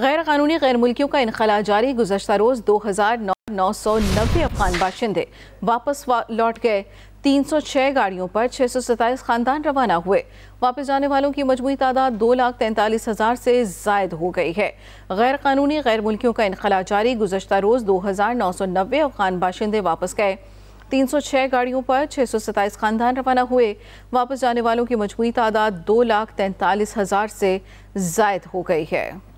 गैर कानूनी गैर मुल्कियों का इनखला जारी गुजशत रोज दो हज़ार नौ नौ सौ नब्बे अफगान बाशिंदे वापस वा, लौट गए तीन सौ छः गाड़ियों पर छः सौ सत्ताईस खानदान रवाना हुए वापस जाने वालों की मजमू तादाद दो लाख तैंतालीस हज़ार से जायद हो गई है गैर कानूनी गैर मुल्कियों का इनखला जारी गुजशत रोज़ दो हज़ार नौ सौ नब्बे अफगान बाशिंदे वापस गए तीन सौ छः गाड़ियों पर छः सौ सत्ताईस खानदान रवाना हुए वापस जाने वालों की मजमू तादाद दो लाख तैंतालीस हज़ार से जायद हो गई है